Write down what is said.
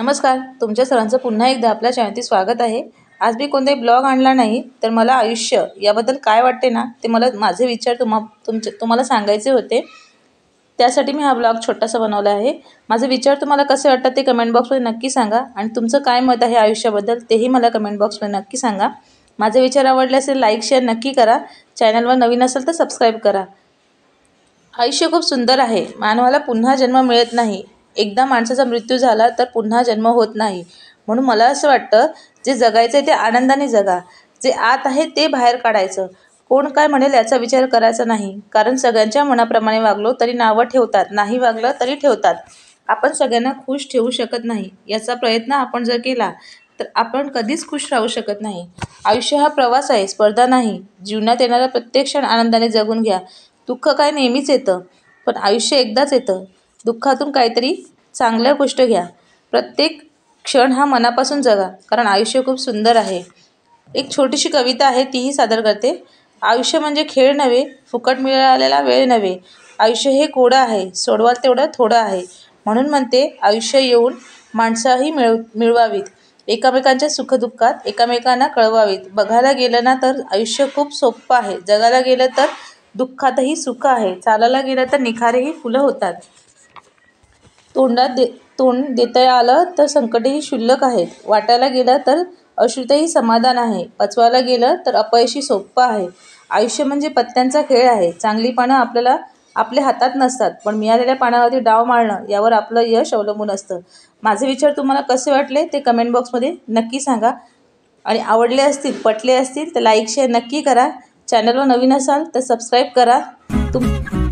नमस्कार तुमच्या सरांचं पुन्हा एकदा आपल्या शाळेतील स्वागत आहे आज मी कोणताही ब्लॉग आणला नाही तर मला आयुष्य याबद्दल काय वाटते ना ते मला माझे विचार तुम्हा तुमचे तुम्हाला सांगायचे होते त्यासाठी मी हा ब्लॉग छोटासा बनवला आहे माझे विचार तुम्हाला कसे वाटतात ते कमेंट बॉक्समध्ये नक्की सांगा आणि तुमचं काय मत आहे आयुष्याबद्दल तेही मला कमेंट बॉक्समध्ये नक्की सांगा माझे विचार आवडले असेल लाईक शेअर नक्की करा चॅनलवर नवीन असेल तर सबस्क्राईब करा आयुष्य खूप सुंदर आहे मानवाला पुन्हा जन्म मिळत नाही एकदा माणसाचा मृत्यू झाला तर पुन्हा जन्म होत नाही म्हणून मला असं वाटतं जे जगायचं आहे ते आनंदाने जगा जे आत आहे ते बाहेर काढायचं कोण काय म्हणेल याचा विचार करायचा नाही कारण सगळ्यांच्या मनाप्रमाणे वागलो तरी नावं ठेवतात नाही वागलं तरी ठेवतात आपण सगळ्यांना खुश ठेवू शकत नाही याचा प्रयत्न आपण जर केला तर आपण कधीच खुश राहू शकत नाही आयुष्य हा प्रवास आहे स्पर्धा नाही जीवनात येणारा प्रत्येक क्षण आनंदाने जगून घ्या दुःख काय नेहमीच येतं पण आयुष्य एकदाच येतं दुःखातून काहीतरी चांगल्या गोष्ट घ्या प्रत्येक क्षण हा मनापासून जगा कारण आयुष्य खूप सुंदर आहे एक छोटीशी कविता आहे तीही सादर करते आयुष्य म्हणजे खेळ नव्हे फुकट मिळालेला वेळ नव्हे आयुष्य हे कोडं आहे सोडवाल तेवढं थोडं आहे म्हणून म्हणते आयुष्य येऊन माणसंही मिळव मिळवावीत एकामेकांच्या सुखदुःखात एकामेकांना कळवावीत बघायला गेलं ना तर आयुष्य खूप सोपं आहे जगायला गेलं तर दुःखातही सुख आहे चालायला गेलं तर निखारेही फुलं होतात तोंडात दे तोंड देता आलं तर संकटही शुल्लक आहेत वाटायला गेलं तर अश्रुतही समाधान आहे पचवायला गेलं तर अपयशी सोप्पं आहे आयुष्य म्हणजे पत्त्यांचा खेळ आहे चांगली पानं आपल्याला आपल्या हातात नसतात पण मिळालेल्या पानावरती डाव मारणं यावर आपलं यश अवलंबून असतं माझे विचार तुम्हाला कसे वाटले ते कमेंट बॉक्समध्ये नक्की सांगा आणि आवडले असतील पटले असतील तर लाईक शेअर नक्की करा चॅनलवर नवीन असाल तर सबस्क्राईब करा तुम